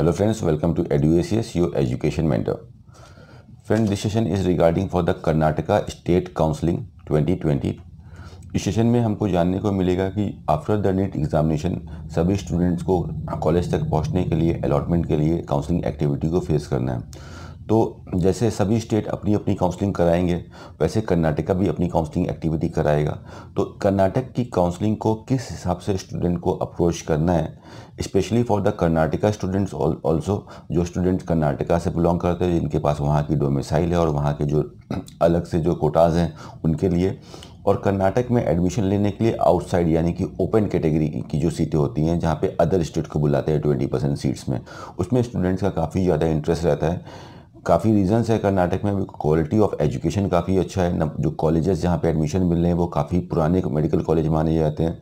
Hello friends welcome to Eduacious your education mentor friend this session is regarding for the Karnataka state counselling 2020 इस session में हमको जानने को मिलेगा कि आफ्टर द नीट एग्जामिनेशन सभी स्टूडेंट्स को कॉलेज तक पहुंचने के लिए अलॉटमेंट के लिए काउंसलिंग एक्टिविटी को फेस करना है तो जैसे सभी स्टेट अपनी अपनी काउंसलिंग कराएंगे वैसे कर्नाटका भी अपनी काउंसलिंग एक्टिविटी कराएगा तो कर्नाटक की काउंसलिंग को किस हिसाब से स्टूडेंट को अप्रोच करना है specially for the Karnataka students also जो स्टूडेंट्स कर्नाटका से बिलोंग करते हैं जिनके पास वहाँ की डोमिसाइल है और वहाँ के जो अलग से जो कोटाज हैं उनके लिए और कर्नाटक में एडमिशन लेने के लिए आउटसाइड यानी कि ओपन कैटेगरी की जो सीटें होती हैं जहाँ पे अदर स्टेट को बुलाते हैं ट्वेंटी परसेंट सीट्स में उसमें स्टूडेंट्स का काफ़ी ज़्यादा इंटरेस्ट रहता है काफ़ी रीजंस है कर्नाटक में क्वालिटी ऑफ एजुकेशन काफ़ी अच्छा है जो कॉलेजेस जहाँ पे एडमिशन मिल रहे हैं वो काफ़ी पुराने मेडिकल कॉलेज माने जाते हैं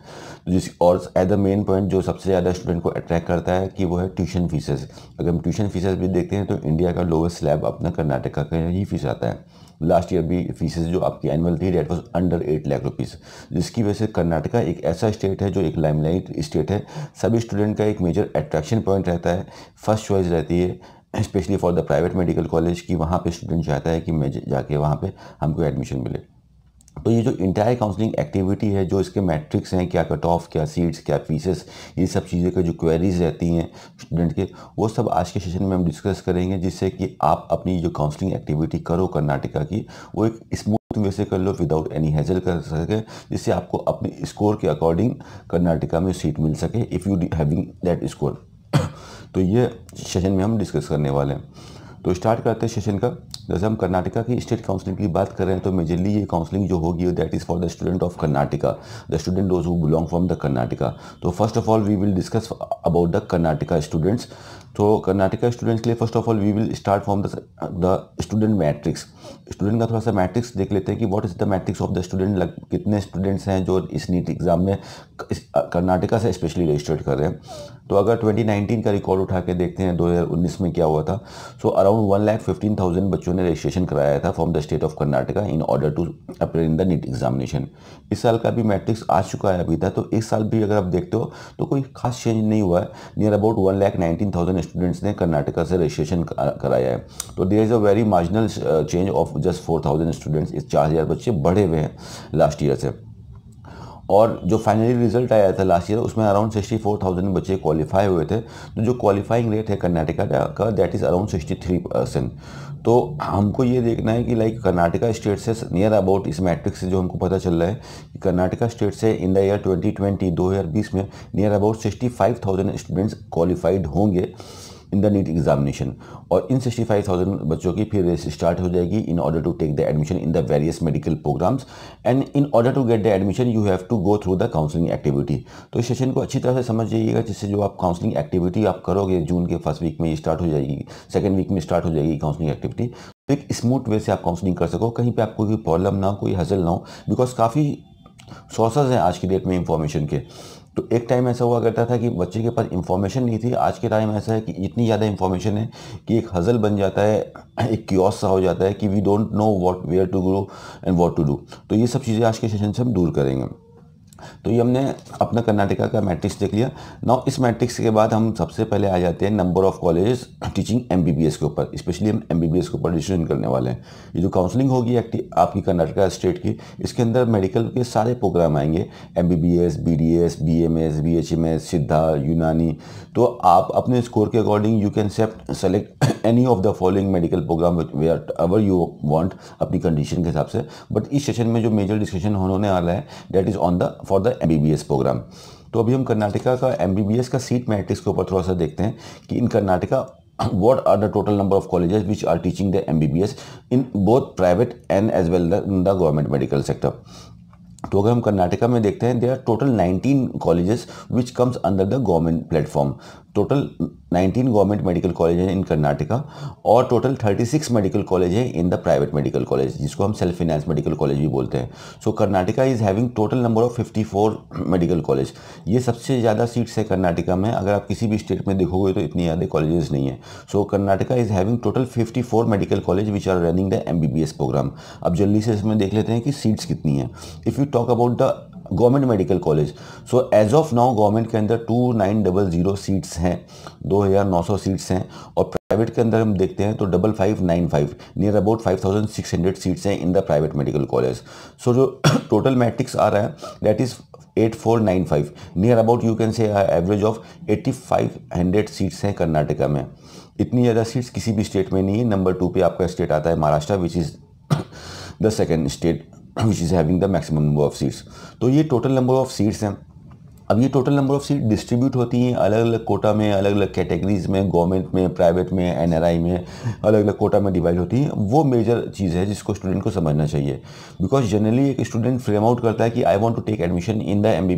तो जिस और एट द मेन पॉइंट जो सबसे ज़्यादा स्टूडेंट को अट्रैक्ट करता है कि वो है ट्यूशन फीसेस अगर हम ट्यूशन फीसेस भी देखते हैं तो इंडिया का लोवेस्ट स्लैब अपना कर्नाटक का ही फीस आता है लास्ट ईयर भी फीसेज जो आपकी एनुअल थी that was under eight lakh rupees जिसकी वजह से कर्नाटका एक ऐसा स्टेट है जो एक लाइमलाइट स्टेट है सभी स्टूडेंट का एक मेजर अट्रैक्शन पॉइंट रहता है फर्स्ट चॉइस रहती है specially for the private medical college कि वहाँ पे स्टूडेंट चाहता है कि मैं जाके वहाँ पे हमको एडमिशन मिले तो ये जो इंटायर काउंसलिंग एक्टिविटी है जो इसके मैट्रिक्स हैं क्या कट ऑफ क्या सीट्स क्या फीसेस ये सब चीज़ें के जो क्वेरीज रहती हैं स्टूडेंट के वो सब आज के सेशन में हम डिस्कस करेंगे जिससे कि आप अपनी जो काउंसलिंग एक्टिविटी करो कर्नाटका की वो एक स्मूथ वे से कर लो विदाउट एनी हेजल कर सके जिससे आपको अपने स्कोर के अकॉर्डिंग कर्नाटका में सीट मिल सके if you having that score तो ये सेशन में हम डिस्कस करने वाले हैं तो स्टार्ट करते हैं सेशन का जैसे हम कर्नाटका की स्टेट काउंसलिंग की बात कर रहे हैं तो मेजरली ये काउंसलिंग जो होगी that is for the student of Karnataka the student those who belong from the Karnataka तो first of all we will discuss about the Karnataka students तो कर्नाटका स्टूडेंट्स के लिए first of all we will start from the student matrix student का थोड़ा सा matrix देख लेते हैं कि what is the matrix of the student कितने स्टूडेंट्स हैं जो इस नीट एग्ज़ाम में कर्नाटका से स्पेशली रजिस्टर्ड कर रहे हैं तो अगर 2019 का रिकॉर्ड उठा के देखते हैं 2019 में क्या हुआ था so around one lakh fifteen thousand बच्चों ने रजिस्ट्रेशन कराया था from the state of Karnataka in order to appear in the NEET examination इस साल का भी मैट्रिक्स आ चुका है अभी था तो इस साल भी अगर आप देखते हो तो कोई खास चेंज नहीं हुआ है near about one lakh nineteen thousand students ने कर्नाटका से रजिस्ट्रेशन कराया है तो there is a very marginal change of just four thousand students इस चार हज़ार बच्चे बढ़े हुए हैं लास्ट ईयर से और जो फाइनली रिजल्ट आया था लास्ट ईयर उसमें अराउंड सिक्सटी फोर थाउजेंड बच्चे क्वालिफाई हुए थे तो जो क्वालिफाइंग रेट है कर्नाटका का that is around sixty three percent तो हमको ये देखना है कि लाइक कर्नाटका स्टेट से नियर अबाउट इस मैट्रिक से जो हमको पता चल रहा है कि कर्नाटका स्टेट से in the year twenty twenty दो हज़ार बीस में near about sixty five thousand students qualified होंगे इन द नीट एग्जामिनेशन और इन 65,000 बच्चों की फिर रेस स्टार्ट हो जाएगी in order to take the admission in the various medical programmes and in order to get the admission you have to go through the counselling activity तो इस session को अच्छी तरह से समझ जाइएगा जिससे जो आप काउंसलिंग एक्टिविटी आप करोगे जून के फर्स्ट वीक में स्टार्ट हो जाएगी सेकेंड वीक में स्टार्ट हो जाएगी काउंसलिंग एक्टिविटी तो एक स्मूथ वे से आप काउंसलिंग कर सको कहीं पे आपको कोई प्रॉब्लम ना हो कोई हजल ना हो बिकॉज काफ़ी सोर्सेज हैं आज की डेट में इंफॉर्मेशन के तो एक टाइम ऐसा हुआ करता था कि बच्चे के पास इंफॉर्मेशन नहीं थी आज के टाइम ऐसा है कि इतनी ज़्यादा इंफॉर्मेशन है कि एक हज़ल बन जाता है एक क्योस सा हो जाता है कि we don't know what where to grow and what to do तो ये सब चीज़ें आज के सेशन से हम दूर करेंगे तो ये हमने अपना कर्नाटका का मैट्रिक्स देख लिया नाउ इस मैट्रिक्स के बाद हम सबसे पहले आ जाते हैं number of colleges teaching MBBS के ऊपर स्पेशली हम एमबीबीएस के ऊपर डिसीजन करने वाले हैं ये जो काउंसलिंग होगी आपकी कर्नाटका स्टेट की इसके अंदर मेडिकल के सारे प्रोग्राम आएंगे M B B S B D S B M S B H M S Siddha Unani तो आप अपने स्कोर के अकॉर्डिंग यू कैन सेप्ट select any of the following medical programme whatever you want अपनी condition के हिसाब से but इस सेशन में जो मेजर डिस्कशन होने वाला है that is on the for the M programme तो अभी हम कर्नाटका का एम बी बी एस का सीट मैट्रिक्स के ऊपर थोड़ा सा देखते हैं कि in Karnataka what are the total number of college which are teaching the M in both private and as well the government medical sector तो अगर हम कर्नाटका में देखते हैं they are total nineteen colleges which comes under the government platform total 19 government medical college हैं in Karnataka और total 36 medical college हैं in the private medical college जिसको हम सेल्फ फिनेंस मेडिकल कॉलेज भी बोलते हैं so Karnataka is having total number of 54 medical college ये सबसे ज़्यादा सीट्स है कर्नाटका में अगर आप किसी भी स्टेट में देखोगे तो इतनी ज़्यादा कॉलेजेस नहीं है so Karnataka is having total fifty medical college which are running the M programme अब जल्दी से इसमें देख लेते हैं कि सीट्स कितनी हैं if you talk about the government medical college so as of now government के अंदर two nine double zero seats हैं दो हज़ार नौ सौ सीट्स हैं और प्राइवेट के अंदर हम देखते हैं तो double five nine five near about five thousand six hundred seats हैं in the private medical college so जो टोटल मैट्रिक्स आ रहा है that is eight four nine five near about you can say average of five hundred seats हैं कर्नाटका में इतनी ज़्यादा seats किसी भी स्टेट में नहीं है नंबर टू पर आपका स्टेट आता है Maharashtra which is the second state which is having the maximum number of seats तो ये टोटल नंबर ऑफ सीट्स हैं अब ये total number of seat distribute होती हैं अलग अलग कोटा में अलग अलग कैटेगरीज़ में गवर्नमेंट में प्राइवेट में एनआरआई में अलग अलग कोटा में डिवाइड होती हैं वो मेजर चीज़ है जिसको स्टूडेंट को समझना चाहिए बिकॉज जनरली एक स्टूडेंट फ्रेम आउट करता है कि I want to take admission in the M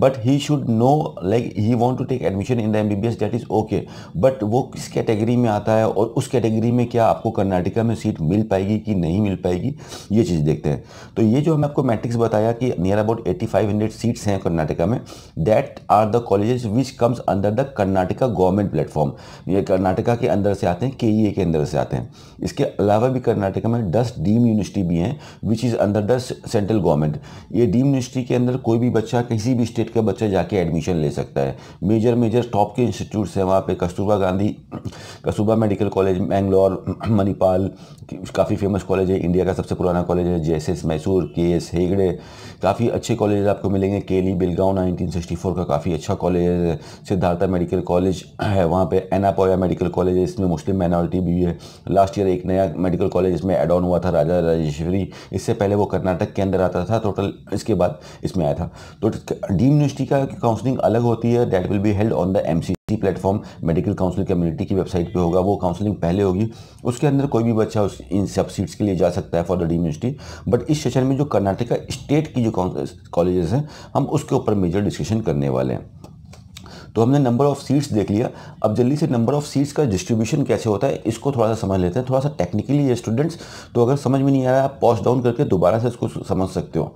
but he should know like he want to take admission in the M that is okay but वो किस category में आता है और उस कैटेगरी में क्या आपको कर्नाटका में सीट मिल पाएगी कि नहीं मिल पाएगी ये चीज़ देखते हैं तो ये जो हमें आपको मैट्रिक्स बताया कि नियर अबाउट एट्टी सीट्स हैं कर्नाटका में that are the colleges which comes under the Karnataka government platform ये कर्नाटका के अंदर से आते हैं के e के अंदर से आते हैं इसके अलावा भी कर्नाटका में दस डीम यूनिवर्सिटी भी हैं which is under the central government ये डीम यूनिवर्सिटी के अंदर कोई भी बच्चा किसी भी स्टेट का बच्चा जाके एडमिशन ले सकता है मेजर मेजर टॉप के इंस्टीट्यूट्स हैं वहाँ पर कस्तूरबा गांधी कस्तूरबा मेडिकल कॉलेज मैंगलोर मणिपाल काफ़ी फेमस कॉलेज है इंडिया का सबसे पुराना कॉलेज है जे मैसूर के एस हेगड़े काफ़ी अच्छे कॉलेज आपको मिलेंगे केली बिलगांव नाइनटीन 1964 का काफ़ी अच्छा कॉलेज है सिद्धार्था मेडिकल कॉलेज है वहाँ पे एनापोया मेडिकल कॉलेज है इसमें मुस्लिम माइनॉरिटी भी है लास्ट ईयर एक नया मेडिकल कॉलेज इसमें एड ऑन हुआ था राजा राजेश्वरी इससे पहले वो कर्नाटक के अंदर आता था टोटल इसके बाद इसमें आया था तो डीम यूनिवर्सिटी का काउंसलिंग अलग होती है that will be held on the M इसी प्लेटफॉर्म मेडिकल काउंसलिंग कम्युनिटी की वेबसाइट पे होगा वो काउंसलिंग पहले होगी उसके अंदर कोई भी बच्चा उस इन सब सीट्स के लिए जा सकता है for the D university but इस सेशन में जो कर्नाटका स्टेट की जो कॉलेजेस हैं हम उसके ऊपर मेजर डिस्कशन करने वाले हैं तो हमने नंबर ऑफ़ सीट्स देख लिया अब जल्दी से नंबर ऑफ़ सीट्स का डिस्ट्रीब्यूशन कैसे होता है इसको थोड़ा सा समझ लेते हैं थोड़ा सा टेक्निकली ये स्टूडेंट्स तो अगर समझ में नहीं आ रहा आप पॉस्ट डाउन करके दोबारा से इसको समझ सकते हो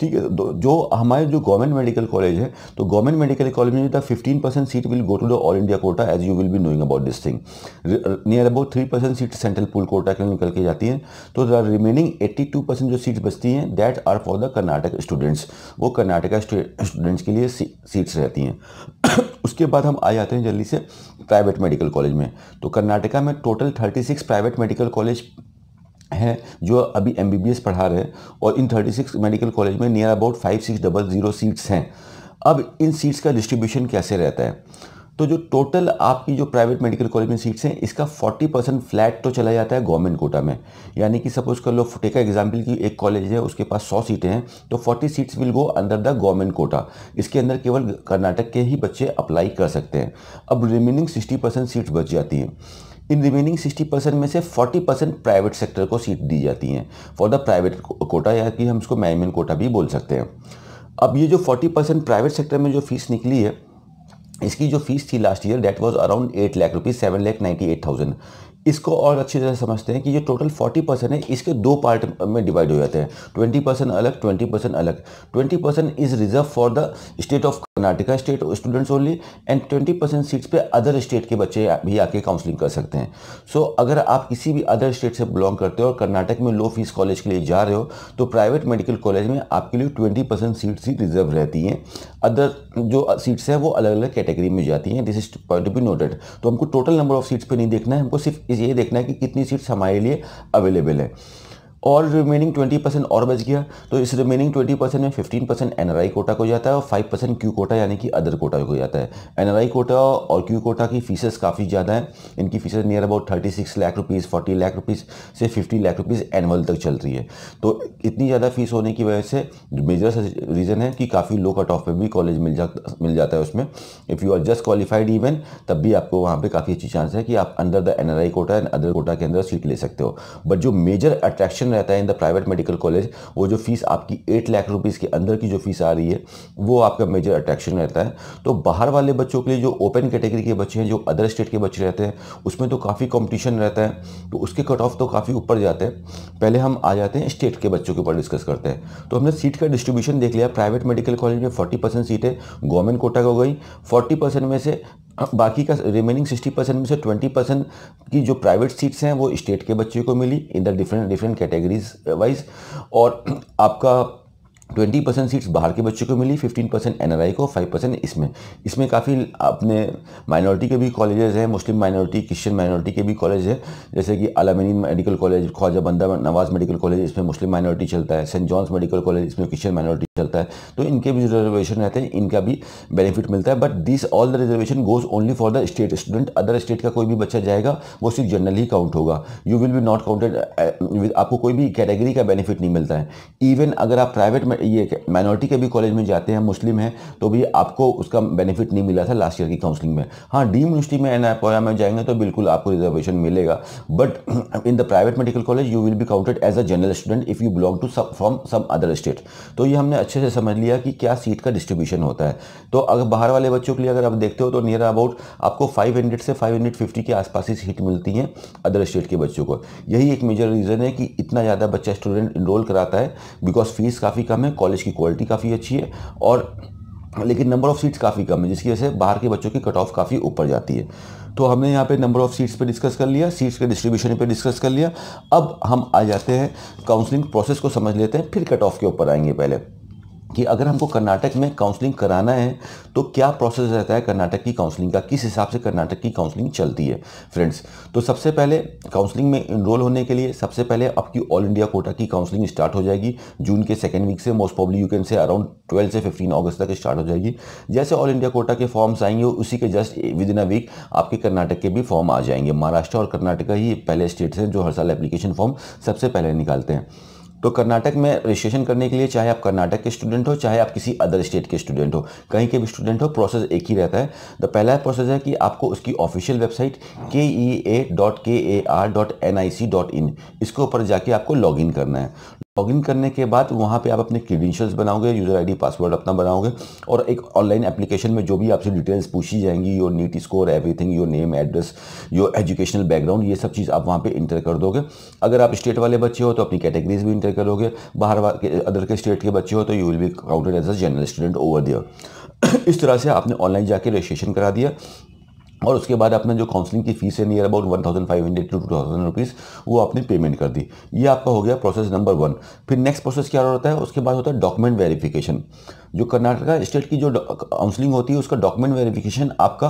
ठीक है तो जो हमारे जो गवर्नमेंट मेडिकल कॉलेज है तो गवर्नमेंट मेडिकल कॉलेज में fifteen percent seat will go to the all India quota as you will be knowing about this thing near about three percent seat central pool quota के लिए निकल के जाती है तो the remaining eighty two percent जो seats बचती हैं that are for the Karnataka students वो कर्नाटका स्टूडेंट्स के लिए सीट्स रहती हैं उसके बाद हम आ जाते हैं जल्दी से प्राइवेट मेडिकल कॉलेज में तो कर्नाटका में total thirty six private medical college हैं जो अभी एम पढ़ा रहे हैं और इन 36 मेडिकल कॉलेज में near about five six double zero seats हैं अब इन सीट्स का डिस्ट्रीब्यूशन कैसे रहता है तो जो टोटल आपकी जो प्राइवेट मेडिकल कॉलेज में सीट्स हैं इसका 40 परसेंट फ्लैट तो चला जाता है गवर्नमेंट कोटा में यानी कि सपोज कर लो फुटेका एग्जाम्पल की एक कॉलेज है उसके पास 100 सीटें हैं तो 40 seats will go under the government quota इसके अंदर केवल कर्नाटक के ही बच्चे अप्लाई कर सकते हैं अब रिमेनिंग सिक्सटी सीट्स बच जाती हैं इन रिमेनिंग 60 परसेंट में से 40 परसेंट प्राइवेट सेक्टर को सीट दी जाती हैं फॉर द प्राइवेट कोटा या कि हम इसको मैनमेन कोटा भी बोल सकते हैं अब ये जो 40 परसेंट प्राइवेट सेक्टर में जो फीस निकली है इसकी जो फीस थी last year that was around eight lakh rupees seven lakh ninety eight thousand इसको और अच्छी तरह समझते हैं कि ये टोटल 40 परसेंट है इसके दो पार्ट में डिवाइड हो जाते हैं 20 परसेंट अलग 20 परसेंट अलग 20 percent is reserve for the state of Karnataka state students only and 20 percent seats पे अदर स्टेट के बच्चे भी आके काउंसलिंग कर सकते हैं सो so, अगर आप किसी भी अदर स्टेट से बिलोंग करते हो और कर्नाटक में लो फीस कॉलेज के लिए जा रहे हो तो प्राइवेट मेडिकल कॉलेज में आपके लिए ट्वेंटी परसेंट सीट्स ही रिजर्व रहती हैं अदर जो सीट्स हैं वो अलग अलग कैटेगरी में जाती हैं this is point be noted तो हमको टोटल नंबर ऑफ सीट्स पर नहीं देखना है हमको सिर्फ ये देखना है कि कितनी सीट्स हमारे लिए अवेलेबल है और रिमेनिंग 20 परसेंट और बच गया तो इस रिमेनिंग 20 परसेंट में 15 परसेंट एन कोटा को जाता है और 5 परसेंट क्यू कोटा यानी कि अदर कोटा को जाता है एन कोटा और क्यू कोटा की फीसेस काफ़ी ज़्यादा हैं इनकी fees near about thirty six lakh rupees forty lakh rupees से फिफ्टी लाख रुपीज़ एनअल तक चल रही है तो इतनी ज़्यादा फीस होने की वजह से मेजर रीज़न है कि काफ़ी लो कट ऑफ पर भी कॉलेज मिल जा मिल जाता है उसमें if you are just qualified even तब भी आपको वहाँ पर काफ़ी अच्छी चांस है कि आप under the N quota and other quota के अंदर सीट ले सकते हो बट जो मेजर अट्रैक्शन रहता है in the private medical college वो जो फीस आपकी एट लाख रुपीज़ के अंदर की जो फीस आ रही है वो आपका मेजर अट्रैक्शन रहता है तो बाहर वाले बच्चों के लिए जो ओपन कैटेगरी के बच्चे हैं जो अदर स्टेट के बच्चे रहते हैं उसमें तो काफ़ी कॉम्पिटिशन रहता है तो उसके कट ऑफ तो काफ़ी ऊपर जाते हैं पहले हम आ जाते हैं स्टेट के बच्चों के ऊपर डिस्कस करते हैं तो हमने सीट का डिस्ट्रीब्यूशन देख लिया प्राइवेट मेडिकल कॉलेज में फोर्टी परसेंट सीटें गवर्नमेंट कोटा को गई फोर्टी परसेंट में से हाँ, बाकी का रिमेनिंग 60 परसेंट में से 20 परसेंट की जो प्राइवेट सीट्स हैं वो स्टेट के बच्चे को मिली in the different different categories wise और आपका ट्वेंटी परसेंट सीट्स बाहर के बच्चों को मिली फिफ्टीन परसेंट एन को फाइव परसेंट इसमें इसमें काफ़ी अपने माइनॉरिटी के भी कॉलेजेस हैं मुस्लिम माइनॉरिटी क्रिश्चियन माइनॉरिटी के भी कॉलेज हैं जैसे कि अलामिनी मेडिकल कॉलेज ख्वाजा बंदा नवाज़ मेडिकल कॉलेज इसमें मुस्लिम माइनॉरिटी चलता है सेंट जॉन्स मेडिकल कॉलेज इसमें क्रिश्चियन माइनॉरिटी चलता है तो इनके भी रिजर्वेशन रहते हैं इनका भी बेनिफिट मिलता है but this all the reservation goes only for the state student other state का कोई भी बच्चा जाएगा वो सिर्फ जनरल ही काउंट होगा you will be not counted आपको कोई भी कैटेगरी का बेनिफिट नहीं मिलता है इवन अगर आप प्राइवेट ये माइनॉरिटी के भी कॉलेज में जाते हैं मुस्लिम हैं तो भी आपको उसका बेनिफिट नहीं मिला था लास्ट ईयर की काउंसलिंग में हाँ डी यूनिवर्सिटी में एन में जाएंगे तो बिल्कुल आपको रिजर्वेशन मिलेगा but in the private medical college you will be counted as a general student if you belong to from some other state तो ये हमने अच्छे से समझ लिया कि क्या सीट का डिस्ट्रीब्यूशन होता है तो अगर बाहर वाले बच्चों के लिए अगर आप देखते हो तो नियर अबाउट आपको फाइव से फाइव के आसपास ही सीट मिलती हैं अदर स्टेट के बच्चों को यही एक मेजर रीज़न है कि इतना ज़्यादा बच्चा स्टूडेंट इनरोल कराता है बिकॉज फीस काफ़ी कम है कम है कॉलेज की क्वालिटी काफ़ी अच्छी है और लेकिन नंबर ऑफ़ सीट्स काफ़ी कम है जिसकी वजह से बाहर के बच्चों की कट ऑफ काफ़ी ऊपर जाती है तो हमने यहाँ पे नंबर ऑफ़ सीट्स पे डिस्कस कर लिया सीट्स के डिस्ट्रीब्यूशन पे डिस्कस कर लिया अब हम आ जाते हैं काउंसलिंग प्रोसेस को समझ लेते हैं फिर कट ऑफ के ऊपर आएंगे पहले कि अगर हमको कर्नाटक में काउंसलिंग कराना है तो क्या प्रोसेस रहता है कर्नाटक की काउंसलिंग का किस हिसाब से कर्नाटक की काउंसलिंग चलती है फ्रेंड्स तो सबसे पहले काउंसलिंग में इनरोल होने के लिए सबसे पहले आपकी ऑल इंडिया कोटा की काउंसलिंग स्टार्ट हो जाएगी जून के सेकेंड वीक से most probably you can say around twelve से फिफ्टीन अगस्त तक स्टार्ट हो जाएगी जैसे ऑल इंडिया कोटा के फॉर्म्स आएंगे उसी के just within a week आपके कर्नाटक के भी फॉर्म आ जाएंगे महाराष्ट्र और कर्नाटक ही पहले स्टेट्स हैं जो हर साल एप्लीकेशन फॉर्म सबसे पहले निकालते हैं तो कर्नाटक में रजिस्ट्रेशन करने के लिए चाहे आप कर्नाटक के स्टूडेंट हो चाहे आप किसी अदर स्टेट के स्टूडेंट हो कहीं के भी स्टूडेंट हो प्रोसेस एक ही रहता है तो पहला प्रोसेस है कि आपको उसकी ऑफिशियल वेबसाइट के ई A dot K A R dot N I C dot in इसके ऊपर जाके आपको इन करना है लॉग इन करने के बाद वहाँ पे आप अपने क्रीडेंशियल्स बनाओगे यूज़र आईडी पासवर्ड अपना बनाओगे और एक ऑनलाइन एप्लीकेशन में जो भी आपसे डिटेल्स पूछी जाएंगी your NEET score everything your name address your educational background ये सब चीज़ आप वहाँ पे इंटर कर दोगे अगर आप स्टेट वाले बच्चे हो तो अपनी कैटेगरीज भी इंटर करोगे बाहर अदर के स्टेट के बच्चे हो तो you will be counted as a general student over there इस तरह से आपने ऑनलाइन जाके रजिस्ट्रेशन करा दिया और उसके बाद आपने जो काउंसलिंग की फीस है near about one thousand five hundred to two thousand rupees वो आपने पेमेंट कर दी ये आपका हो गया प्रोसेस नंबर वन फिर नेक्स्ट प्रोसेस क्या होता है उसके बाद होता है डॉक्यूमेंट वेरिफिकेशन जो कर्नाटका स्टेट की जो काउंसलिंग होती है उसका डॉक्यूमेंट वेरिफिकेशन आपका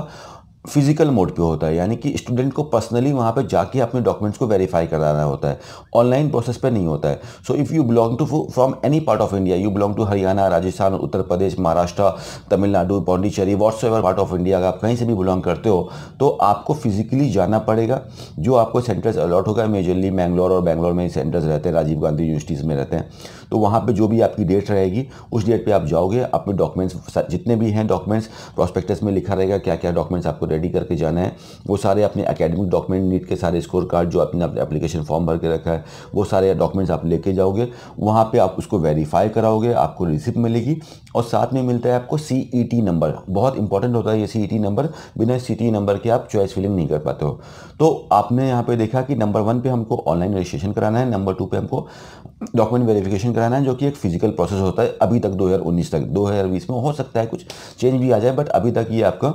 फिजिकल मोड पे होता है यानी कि स्टूडेंट को पर्सनली वहाँ पे जाके अपने डॉक्यूमेंट्स को वेरीफाई कराना होता है ऑनलाइन प्रोसेस पे नहीं होता है so if you belong to from any part of India you belong to Haryana Rajasthan Uttar Pradesh Maharashtra Tamil Nadu Pondicherry whatsoever part of India अगर आप कहीं से भी बिलोंग करते हो तो आपको फिजिकली जाना पड़ेगा जो आपको सेंटर्स अलॉट होगा मेजरली मैंगलोर और बैंगलोर में सेंटर्स रहते हैं राजीव गांधी यूनिवर्सिटीज़ में रहते हैं तो वहाँ पर जो भी आपकी डेट रहेगी उस डेट पर आप जाओगे अपने डॉक्यूमेंट्स जितने भी हैं डॉक्यूमेंट्स प्रॉस्पेक्टस में लिखा रहेगा क्या क्या डॉक्यूमेंट्स आपको रेडी करके जाना है वो सारे अपने अकेडमिक डॉक्यूमेंट नीट के सारे स्कोर कार्ड जो अपने एप्लीकेशन फॉर्म भर के रखा है वो सारे डॉक्यूमेंट्स आप लेके जाओगे वहाँ पर आप उसको वेरीफाई कराओगे आपको रिसिप्ट मिलेगी और साथ में मिलता है आपको सी नंबर e बहुत इंपॉर्टेंट होता है ये सी नंबर e बिना सी नंबर e के आप चॉइस फिलिंग नहीं कर पाते हो तो आपने यहाँ पर देखा कि नंबर वन पर हमको ऑनलाइन रजिस्ट्रेशन कराना है नंबर टू पर हमको डॉक्यूमेंट वेरीफिकेशन कराना है जो कि एक फिजिकल प्रोसेस होता है अभी तक उन्नीस तक बीस में हो सकता है कुछ चेंज भी आ जाए बट अभी तक ये आपका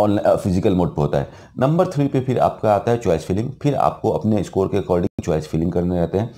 ऑनलाइन फिजिकल मोड पे होता है नंबर थ्री पे फिर आपका आता है चॉइस फिलिंग फिर आपको अपने स्कोर के अकॉर्डिंग चॉइस फिलिंग करने रहते हैं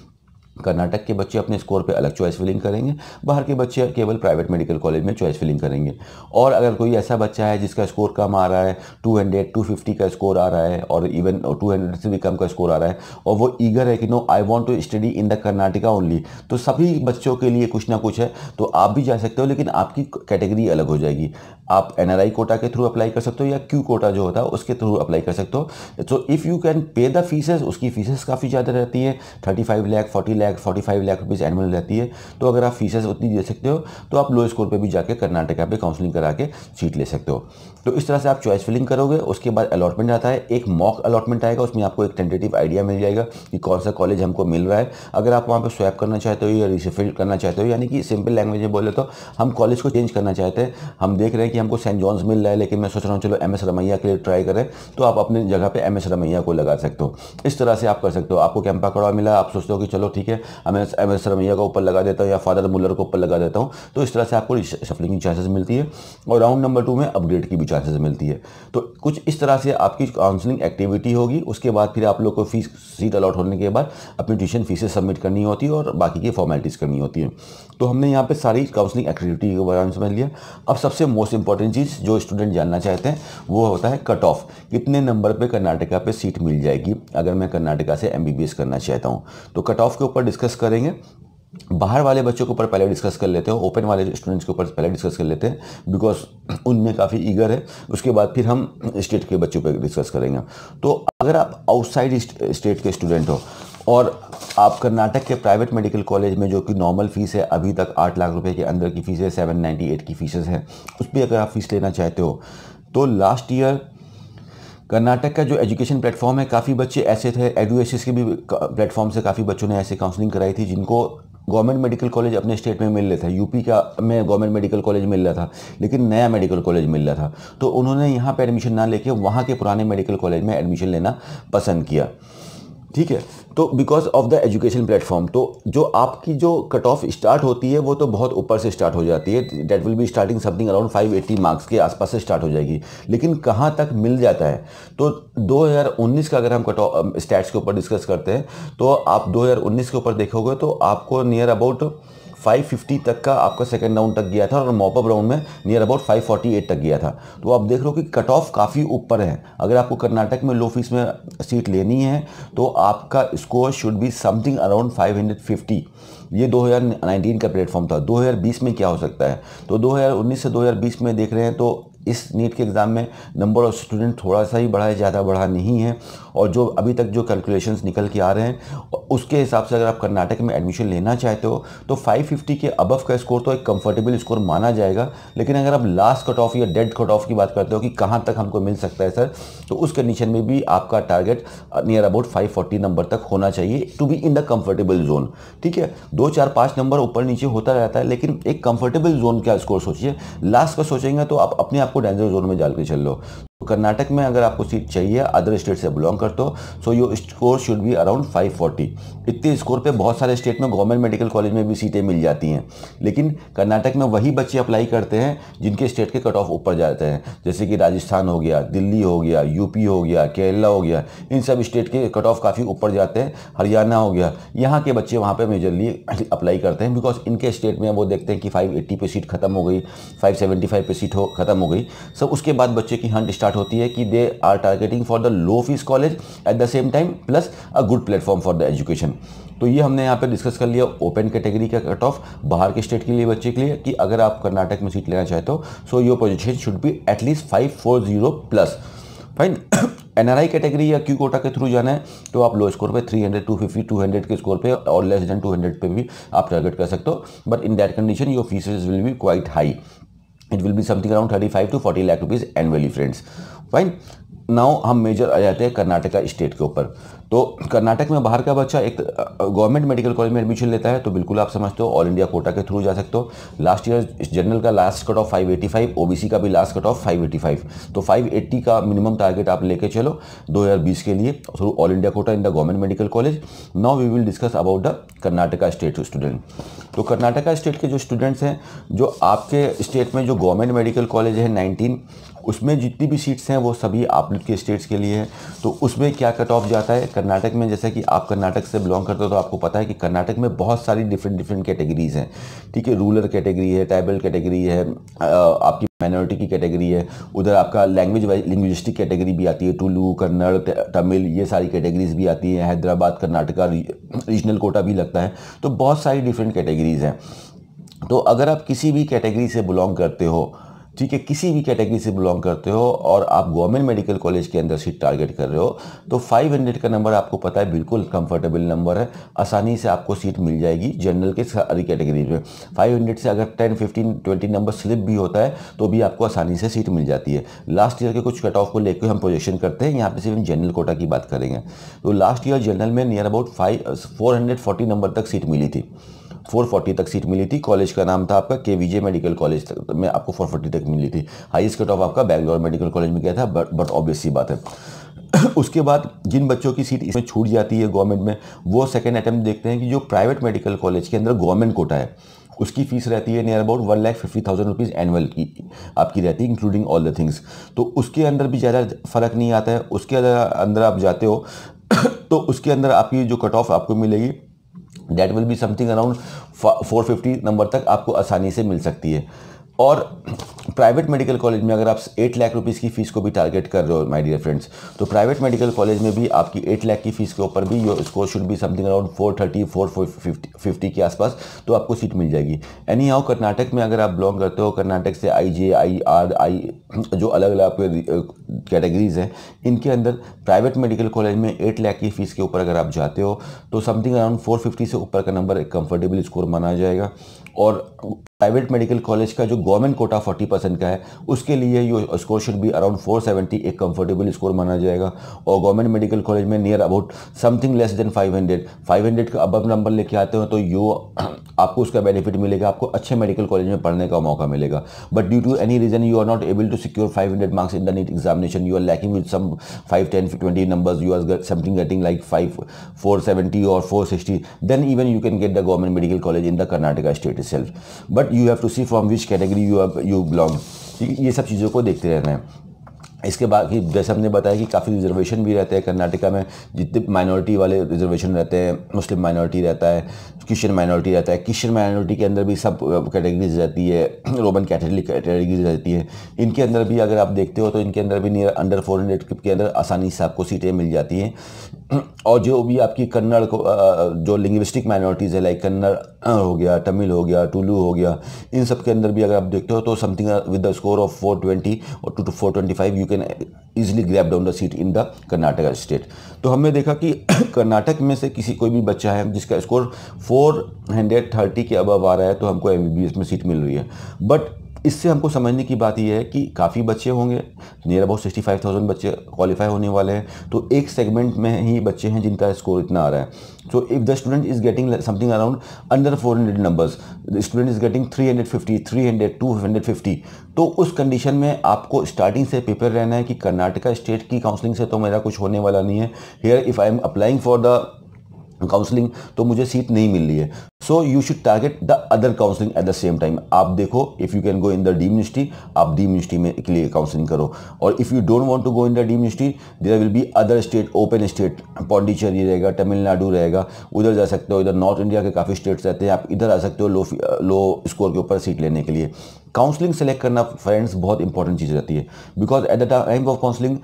कर्नाटक के बच्चे अपने स्कोर पे अलग चॉइस फिलिंग करेंगे बाहर के बच्चे केवल प्राइवेट मेडिकल कॉलेज में चॉइस फिलिंग करेंगे और अगर कोई ऐसा बच्चा है जिसका स्कोर कम आ रहा है 200, 250 का स्कोर आ रहा है और इवन 200 से भी कम का स्कोर आ रहा है और वो ईगर है कि no I want to study in the Karnataka only तो सभी बच्चों के लिए कुछ ना कुछ है तो आप भी जा सकते हो लेकिन आपकी कैटेगरी अलग हो जाएगी आप एन कोटा के थ्रू अप्लाई कर सकते हो या क्यू कोटा जो होता है उसके थ्रू अप्लाई कर सकते हो so if you can pay the fees उसकी फीसेस काफ़ी ज़्यादा रहती है thirty five lakh forty lakh forty five lakh rupees annual रहती है तो अगर आप फीसेस उतनी दे सकते हो तो आप लो स्कोर पर भी जाकर कर्नाटका पे काउंसलिंग करा के सीट ले सकते हो तो इस तरह से आप चॉइस फिलिंग करोगे उसके बाद अलॉटमेंट आता है एक मॉक अलॉटमेंट आएगा उसमें आपको एक टेंटेटिव आइडिया मिल जाएगा कि कौन सा कॉलेज हमको मिल रहा है अगर आप वहाँ पर स्वैप करना चाहते हो या रिसिफिल्ड करना चाहते हो यानी कि सिंपल लैंग्वेज में बोले तो हम कॉलेज को चेंज करना चाहते हैं हम देख रहे हैं कि हमको सेंट जॉन्स मिल रहा है लेकिन मैं सोच रहा हूँ चलो एम एस रमैया के लिए ट्राई करें तो आप अपने जगह पर एम एस रमैया को लगा सकते हो इस तरह से आप कर सकते हो आपको कैंपा कड़ा मिला आप सोचते हो कि चलो ठीक है एम एस रमैया को ऊपर लगा देता हूँ या फादर मुलर को ऊपर लगा देता हूँ तो इस तरह से आपको रिसफलिंग की चांसेस मिलती है और राउंड नंबर टू में अपग्रेड की भी चांसेस मिलती है तो कुछ इस तरह से आपकी काउंसलिंग एक्टिविटी होगी उसके बाद फिर आप लोग को फीस सीट अलॉट होने के बाद अपनी ट्यूशन फीसें सबमिट करनी होती है और बाकी की फॉर्मेलिटीज़ करनी होती है तो हमने यहाँ पर सारी काउंसलिंग एक्टिविटी के बारे में समझ लिया अब सबसे मोस्ट इंपॉर्टेंट चीज़ जो स्टूडेंट जानना चाहते हैं वो होता है कट ऑफ कितने नंबर पर कर्नाटका पर सीट मिल जाएगी अगर मैं कर्नाटका से एम करना चाहता हूँ तो कट ऑफ के ऊपर डिस्कस करेंगे बाहर वाले बच्चों के ऊपर पहले डिस्कस कर लेते हैं ओपन वाले स्टूडेंट्स के ऊपर पहले डिस्कस कर लेते हैं बिकॉज उनमें काफ़ी ईगर है उसके बाद फिर हम स्टेट के बच्चों पर डिस्कस करेंगे तो अगर आप आउटसाइड स्टेट के स्टूडेंट हो और आप कर्नाटक के प्राइवेट मेडिकल कॉलेज में जो कि नॉर्मल फ़ीस है अभी तक आठ लाख रुपए के अंदर की फ़ीस है सेवन नाइन्टी एट की फ़ीसेस है उस पर अगर आप फ़ीस लेना चाहते हो तो लास्ट ईयर कर्नाटक का जो एजुकेशन प्लेटफॉर्म है काफ़ी बच्चे ऐसे थे एडुएस के भी प्लेटफॉर्म से काफ़ी बच्चों ने ऐसे काउंसलिंग कराई थी जिनको गवर्नमेंट मेडिकल कॉलेज अपने स्टेट में मिल रहे थे यूपी का में गवर्नमेंट मेडिकल कॉलेज मिल रहा था लेकिन नया मेडिकल कॉलेज मिल रहा था तो उन्होंने यहाँ पर एडमिशन ना लेके वहाँ के पुराने मेडिकल कॉलेज में एडमिशन लेना पसंद किया ठीक है तो because of the education platform तो जो आपकी जो कट ऑफ स्टार्ट होती है वो तो बहुत ऊपर से स्टार्ट हो जाती है that will be starting something around 580 marks के आसपास से स्टार्ट हो जाएगी लेकिन कहाँ तक मिल जाता है तो 2019 का अगर हम कट ऑफ स्टैट्स के ऊपर डिस्कस करते हैं तो आप 2019 के ऊपर देखोगे तो आपको नियर अबाउट 550 तक का आपका सेकंड राउंड तक गया था और मॉपअप राउंड में नियर अबाउट 548 तक गया था तो आप देख रहे हो कि कट ऑफ काफ़ी ऊपर है अगर आपको कर्नाटक में लो फीस में सीट लेनी है तो आपका score should be something around 550 ये 2019 का प्लेटफॉर्म था 2020 में क्या हो सकता है तो 2019 से 2020 में देख रहे हैं तो इस नीट के एग्ज़ाम में नंबर ऑफ़ स्टूडेंट थोड़ा सा ही बढ़ा है ज़्यादा बढ़ा नहीं है और जो अभी तक जो कैलकुलेशंस निकल के आ रहे हैं उसके हिसाब से अगर आप कर्नाटक में एडमिशन लेना चाहते हो तो 550 के अबव का स्कोर तो एक कंफर्टेबल स्कोर माना जाएगा लेकिन अगर आप लास्ट कट ऑफ या डेड कट ऑफ की बात करते हो कि कहाँ तक हमको मिल सकता है सर तो उस कंडीशन में भी आपका target near about five number तक होना चाहिए to be in the comfortable zone ठीक है दो चार पाँच नंबर ऊपर नीचे होता रहता है लेकिन एक कंफर्टेबल जोन का स्कोर सोचिए लास्ट का सोचेंगे तो आप अपने आप आपको डेंजर जोन में जाल के चल लो तो कर्नाटक में अगर आपको सीट चाहिए अदर स्टेट से बिलोंग करते हो so your score should be around 540 इतने स्कोर पे बहुत सारे स्टेट में गवर्नमेंट मेडिकल कॉलेज में भी सीटें मिल जाती हैं लेकिन कर्नाटक में वही बच्चे अप्लाई करते हैं जिनके स्टेट के कट ऑफ ऊपर जाते हैं जैसे कि राजस्थान हो गया दिल्ली हो गया यूपी हो गया केरला हो गया इन सब स्टेट के कट ऑफ काफ़ी ऊपर जाते हैं हरियाणा हो गया यहाँ के बच्चे वहाँ पर मेजरली अप्लाई करते हैं बिकॉज इनके स्टेट में वो देखते हैं कि फाइव एट्टी पे सीट खत्म हो गई फाइव सेवेंटी फाइव पे सीट हो खत्म हो गई सब उसके बाद बच्चे की हंड स्टार्ट स्टार्ट होती है कि they are targeting for the low fees college at the same time plus a good platform for the education तो ये हमने यहाँ पे डिस्कस कर लिया ओपन कैटेगरी का कट ऑफ बाहर के स्टेट के लिए बच्चे के लिए कि अगर आप कर्नाटक में सीट लेना चाहते हो so your position should be at least five four zero plus fine N R I category या क्यू कोटा के थ्रू जाना है तो आप लो स्कोर पे 300, 250, 200 के स्कोर पे और लेस देन 200 पे भी आप टारगेट कर सकते हो but in that condition your fees will be quite high it will be something around 35 to 40 lakh rupees annually friends fine now हम मेजर आ जाते हैं कर्नाटका स्टेट के ऊपर तो कर्नाटक में बाहर का बच्चा एक गवर्नमेंट मेडिकल कॉलेज में एडमिशन लेता है तो बिल्कुल आप समझते हो ऑल इंडिया कोटा के थ्रू जा सकते हो लास्ट ईयर जनरल का लास्ट कट ऑफ 585 ओबीसी का भी लास्ट कट ऑफ 585 तो 580 का मिनिमम टारगेट आप लेके चलो 2020 के लिए through all India quota in the government medical college now we will discuss about the Karnataka state student तो कर्नाटका स्टेट के जो स्टूडेंट्स हैं जो आपके स्टेट में जो गवर्नमेंट मेडिकल कॉलेज है नाइनटीन उसमें जितनी भी सीट्स हैं वो सभी आप के स्टेट्स के लिए हैं तो उसमें क्या कट ऑफ जाता है कर्नाटक में जैसा कि आप कर्नाटक से बिलोंग करते हो तो आपको पता है कि कर्नाटक में बहुत सारी डिफरेंट डिफरेंट कैटेगरीज हैं ठीक है रूरल कैटेगरी है ट्राइबल कैटेगरी है आपकी माइनॉरिटी की कैटेगरी है उधर आपका लैंग्वेज वाइज लिंग्विस्टिक कैटेगरी भी आती है टुलू कन्नड़ तमिल ये सारी कैटेगरीज भी आती है हैदराबाद कर्नाटका रीजनल कोटा भी लगता है तो बहुत सारी डिफरेंट कैटेगरीज हैं तो अगर आप किसी भी कैटेगरी से बिलोंग करते हो ठीक है किसी भी कैटेगरी से बिलोंग करते हो और आप गवर्नमेंट मेडिकल कॉलेज के अंदर सीट टारगेट कर रहे हो तो 500 का नंबर आपको पता है बिल्कुल कंफर्टेबल नंबर है आसानी से आपको सीट मिल जाएगी जनरल के सारी कैटेगरी में 500 से अगर 10, 15, 20 नंबर स्लिप भी होता है तो भी आपको आसानी से सीट मिल जाती है लास्ट ईयर के कुछ कट ऑफ को लेकर हम प्रोजेक्शन करते हैं यहाँ पर सिर्फ जनरल कोटा की बात करेंगे तो लास्ट ईयर जनरल में near about five four number तक सीट मिली थी 440 तक सीट मिली थी कॉलेज का नाम था आपका के मेडिकल कॉलेज तक तो में आपको 440 तक मिली थी हाईस्ट कट ऑफ आपका बैंगलोर मेडिकल कॉलेज में गया था बट बट ऑब्वियस सी बात है उसके बाद जिन बच्चों की सीट इसमें छूट जाती है गवर्नमेंट में वो सेकेंड अटैम्प्ट देखते हैं कि जो प्राइवेट मेडिकल कॉलेज के अंदर गवर्नमेंट कोटा है उसकी फीस रहती है near about one lakh fifty thousand rupees annual की आपकी रहती है इंक्लूडिंग ऑल द थिंग्स तो उसके अंदर भी ज़्यादा फ़र्क नहीं आता है उसके अंदर आप जाते हो तो उसके अंदर आपकी जो कट ऑफ आपको मिलेगी that will be something around 450 number तक आपको आसानी से मिल सकती है और प्राइवेट मेडिकल कॉलेज में अगर आप एट लाख रुपीज़ की फ़ीस को भी टारगेट कर रहे हो माय डियर फ्रेंड्स तो प्राइवेट मेडिकल कॉलेज में भी आपकी एट लाख की फ़ीस के ऊपर भी your score should be something around four thirty four four fifty fifty के आसपास तो आपको सीट मिल जाएगी एनी हाउ कर्नाटक में अगर आप बिलोंग करते हो कर्नाटक से आई जे आई आर आई जो अलग अलग आपके कैटेगरीज़ हैं इनके अंदर प्राइवेट मेडिकल कॉलेज में एट लाख की फ़ीस के ऊपर अगर आप जाते हो तो समथिंग अराउंड फोर फिफ्टी से ऊपर का नंबर एक कम्फर्टेबल स्कोर माना जाएगा और प्राइवेट मेडिकल कॉलेज का जो गवर्नमेंट कोटा 40 परसेंट का है उसके लिए यो स्कोर शुड भी अराउंड 470 एक कंफर्टेबल स्कोर माना जाएगा और गवर्नमेंट मेडिकल कॉलेज में near about something less than 500 500 का अबव नंबर लेके आते हो तो यो आपको उसका बेनिफिट मिलेगा आपको अच्छे मेडिकल कॉलेज में पढ़ने का मौका मिलेगा but due to any reason you are not able to secure five marks in the NEET exam examination you are lacking with some 5 10 20 numbers you are get something getting like 5 470 or 460 then even you can get the government medical college in the karnataka state itself but you have to see from which category you are you belong ये सब चीज़ों को देखते रहना है इसके बाद ही जैसे हमने बताया कि काफ़ी रिजर्वेशन भी रहते हैं कर्नाटका में जितने माइनॉरिटी वाले रिजर्वेशन रहते हैं मुस्लिम माइनॉरिटी रहता है क्रिश्चियन माइनॉरिटी रहता है क्रिश्चियन माइनॉरिटी के अंदर भी सब कैटेगरीज रहती है रोमन कैथोलिक कैटेगरीज रहती है इनके अंदर भी अगर आप देखते हो तो इनके अंदर भी नियर अंडर फोर हंड्रेड के अंदर आसानी से आपको सीटें मिल जाती हैं और जो भी आपकी कन्नड़ को जो लिंग्विस्टिक माइनॉरिटीज़ है लाइक कन्नड़ हो गया तमिल हो गया टुलू हो गया इन सब के अंदर भी अगर आप देखते हो तो something with the score of 420 और two two five you can easily grab down the seat in the Karnataka state तो हमने देखा कि कर्नाटक में से किसी कोई भी बच्चा है जिसका स्कोर 430 के अबव आ रहा है तो हमको एम में सीट मिल रही है बट इससे हमको समझने की बात यह है कि काफ़ी बच्चे होंगे near about sixty five thousand बच्चे क्वालिफाई होने वाले हैं तो एक सेगमेंट में ही बच्चे हैं जिनका स्कोर इतना आ रहा है so if the student is getting something around under four hundred numbers the student is getting three hundred fifty three hundred two hundred fifty तो उस कंडीशन में आपको स्टार्टिंग से प्रिपेयर रहना है कि कर्नाटका स्टेट की काउंसलिंग से तो मेरा कुछ होने वाला नहीं है here if I am applying for the counselling तो मुझे सीट नहीं मिल रही है so you should target the other counselling at the same time आप देखो if you can go in the D ministry आप डी मिनिस्ट्री में के लिए काउंसलिंग करो और if you don't want to go in the D ministry there will be other state open state Pondicherry रहेगा तमिलनाडु रहेगा उधर जा सकते हो इधर नॉर्थ इंडिया के काफ़ी स्टेट्स रहते हैं आप इधर आ सकते हो लो लो स्कोर के ऊपर सीट लेने के लिए काउंसलिंग सेलेक्ट करना फ्रेंड्स बहुत इंपॉर्टेंट चीज़ रहती है because at the time of counselling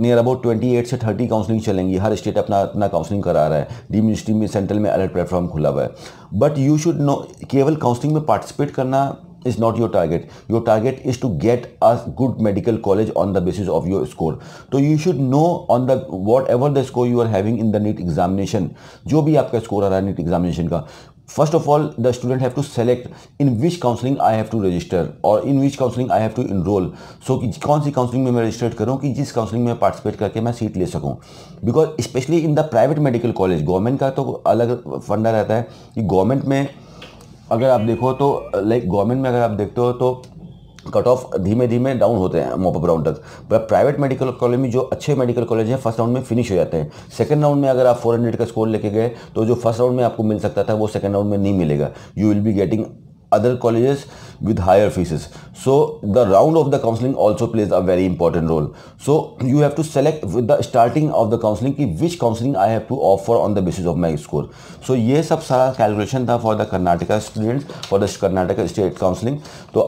near about twenty eight से थर्टी काउंसलिंग चलेंगी हर स्टेट अपना अपना काउंसलिंग करा रहा है डी मिनिस्ट्री में सेंट्रल में अलर्ट प्लेटफॉर्म खुला हुआ है बट यू शुड नो केवल काउंसलिंग में पार्टिसिपेट करना is not your target your target is to get a good medical college on the basis of your score तो you should know on the whatever the score you are having in the NEET examination जो भी आपका score आ रहा है NEET examination का first of all the student have to select in which counselling I have to register और in which counselling I have to enroll so कि कौन सी काउंसलिंग में मैं रजिस्टर करूँ कि जिस काउंसलिंग में पार्टिसिपेट करके मैं सीट ले सकूँ because specially in the private medical college government का तो अलग फंडा रहता है कि गवर्नमेंट में अगर आप देखो तो लाइक गवर्नमेंट में अगर आप देखते हो तो कट ऑफ धीमे धीमे डाउन होते हैं मोपअप राउंड तक पर प्राइवेट मेडिकल कॉलेज में जो अच्छे मेडिकल कॉलेज हैं फर्स्ट राउंड में फिनिश हो जाते हैं सेकंड राउंड में अगर आप फोर हंड्रेड का स्कोर लेके गए तो जो फर्स्ट राउंड में आपको मिल सकता था वो सेकंड राउंड में नहीं मिलेगा you will be getting other colleges with higher fees. So the round of the counseling also plays a very important role. So you have to select with the starting of the counseling ki which counseling I have to offer on the basis of my score. So ye sab sara calculation tha for the karnataka students for the karnataka state counseling to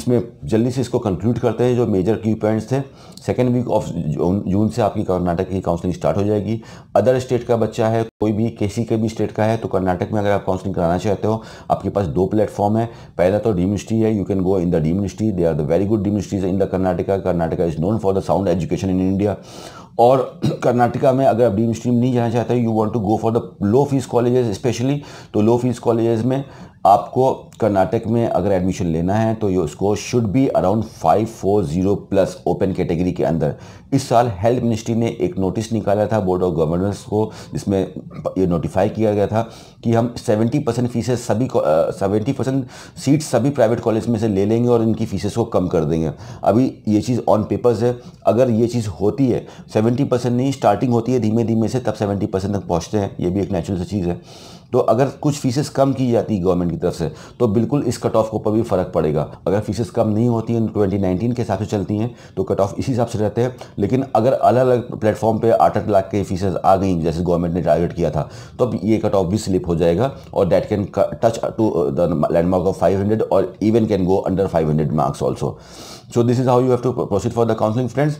isme jaldi se isko conclude karte hain jo major key points the second week of June से आपकी कर्नाटक की counselling start हो जाएगी other state का बच्चा है कोई भी किसी के भी स्टेट का है तो कर्नाटक में अगर आप काउंसलिंग कराना चाहते हो आपके पास दो प्लेटफॉर्म है पहला तो डी मिनिस्ट्री है you can go in the D ministry they are the very good D ministries in the Karnataka Karnataka is known for the sound education in India और कर्नाटका में अगर आप डीम स्ट्रीम नहीं जाना चाहते you want to go for the low fees colleges specially तो low fees colleges में आपको कर्नाटक में अगर एडमिशन लेना है तो ये उसको should be around 540 plus open category के अंदर इस साल हेल्थ मिनिस्ट्री ने एक नोटिस निकाला था बोर्ड ऑफ गवर्नर्स को जिसमें ये नोटिफाई किया गया था कि हम 70 परसेंट फीसेस सभी सेवेंटी परसेंट सीट सभी प्राइवेट कॉलेज में से ले लेंगे और इनकी फीसेस को कम कर देंगे अभी ये चीज़ ऑन पेपर्स है अगर ये चीज़ होती है सेवेंटी नहीं स्टार्टिंग होती है धीमे धीमे से तब सेवेंटी तक पहुँचते हैं ये भी एक नेचुरल सी चीज़ है तो अगर कुछ फीसेस कम की जाती है गवर्नमेंट की तरफ से तो बिल्कुल इस कट ऑफ के ऊपर भी फ़र्क पड़ेगा अगर फीसेस कम नहीं होती हैं ट्वेंटी नाइनटीन के हिसाब से चलती हैं तो कट ऑफ इसी हिसाब से रहते हैं लेकिन अगर अलग अलग प्लेटफॉर्म पर आठ आठ लाख के फीसेस आ गई जैसे गवर्नमेंट ने टारगेट किया था तो अब ये कट ऑफ भी स्लिप हो जाएगा और that can touch to the landmark of five hundred और even can go under five hundred marks also so this is how you have to proceed for the counselling friends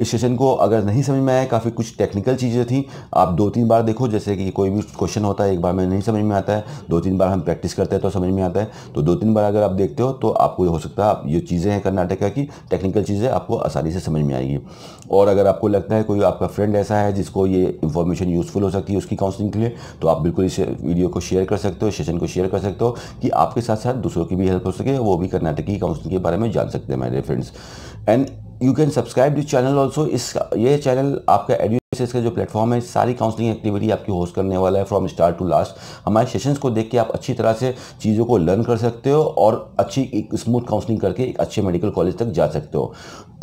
इस session को अगर नहीं समझ में आया काफ़ी कुछ टेक्निकल चीज़ें थी आप दो तीन बार देखो जैसे कि कोई भी क्वेश्चन होता है एक बार में नहीं समझ में आता है दो तीन बार हम प्रैक्टिस करते हैं तो समझ में आता है तो दो तीन बार अगर आप देखते हो तो आपको हो सकता है आप ये चीज़ें हैं कर्नाटका की टेक्निकल चीज़ें आपको आसानी से समझ में आएगी और अगर आपको लगता है कोई आपका फ्रेंड ऐसा है जिसको ये इन्फॉर्मेशन यूज़फुल हो सकती है उसकी काउंसलिंग के लिए तो आप बिल्कुल इस वीडियो को शेयर कर सकते हो सेशन को शेयर कर सकते हो कि आपके साथ साथ दूसरों की भी हेल्प हो सके वो भी कर्नाटक की काउंसलिंग के बारे में जान सकते हैं मेरे friends and you can subscribe this channel also इस यह चैनल आपका एडिट का जो प्लेटफॉर्म है सारी काउंसलिंग एक्टिविटी आपकी होस्ट करने वाला है फ्रॉम स्टार्ट टू लास्ट हमारे सेशंस को देख के आप अच्छी तरह से चीज़ों को लर्न कर सकते हो और अच्छी एक स्मूथ काउंसलिंग करके एक अच्छे मेडिकल कॉलेज तक जा सकते हो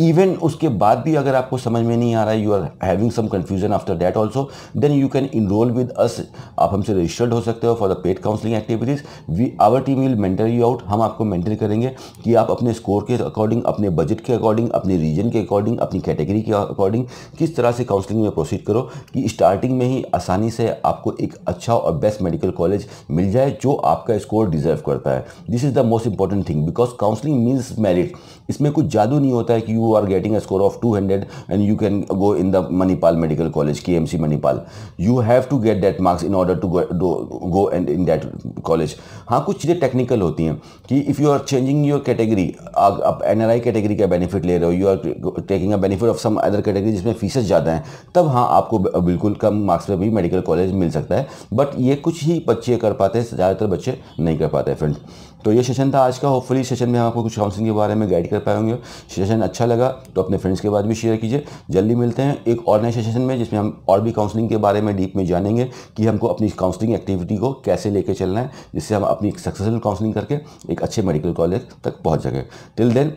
इवन उसके बाद भी अगर आपको समझ में नहीं आ रहा है you are having some confusion after that also then you can enroll with us आप हमसे रजिस्टर्ड हो सकते हो for the paid counselling activities we our team will mentor you out हम आपको मेंटेन करेंगे कि आप अपने स्कोर के अकॉर्डिंग अपने बजट के अकॉर्डिंग अपने रीजन के अकॉर्डिंग अपनी कैटेगरी के अकॉर्डिंग किस तरह से काउंसलिंग में कोशिश करो कि स्टार्टिंग में ही आसानी से आपको एक अच्छा और बेस्ट मेडिकल कॉलेज मिल जाए जो आपका स्कोर डिजर्व करता है this is the most important thing because counselling means merit इसमें कुछ जादू नहीं होता है कि you are getting a score of 200 and you can go in the Manipal medical college K M C Manipal you have to get that marks in order to go and in that college हाँ कुछ चीज़ें technical होती हैं कि if you are changing your category आप N R I category का benefit ले रहे हो you are taking a benefit of some other category जिसमें फीसेस ज़्यादा हैं तब हाँ आपको बिल्कुल कम मार्क्स पर भी मेडिकल कॉलेज मिल सकता है बट ये कुछ ही बच्चे कर पाते हैं ज़्यादातर बच्चे नहीं कर पाते फ्रेंड्स तो ये सेशन था आज का होपफुली सेशन में हम आपको कुछ काउंसलिंग के बारे में गाइड कर पाएंगे सेशन अच्छा लगा तो अपने फ्रेंड्स के बाद भी शेयर कीजिए जल्दी मिलते हैं एक और नए सेशन में जिसमें हम और भी काउंसलिंग के बारे में डीप में जानेंगे कि हमको अपनी काउंसलिंग एक्टिविटी को कैसे लेके चलना है जिससे हम अपनी सक्सेसफुल काउंसलिंग करके एक अच्छे मेडिकल कॉलेज तक पहुँच सकें till then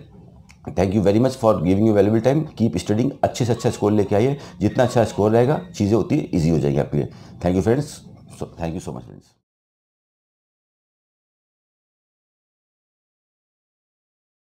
thank you very much for giving you valuable time keep studying अच्छे से अच्छा स्कोर लेके आइए जितना अच्छा स्कोर रहेगा चीज़ें उतनी ईजी हो जाएगी आपके लिए thank you friends thank you so much friends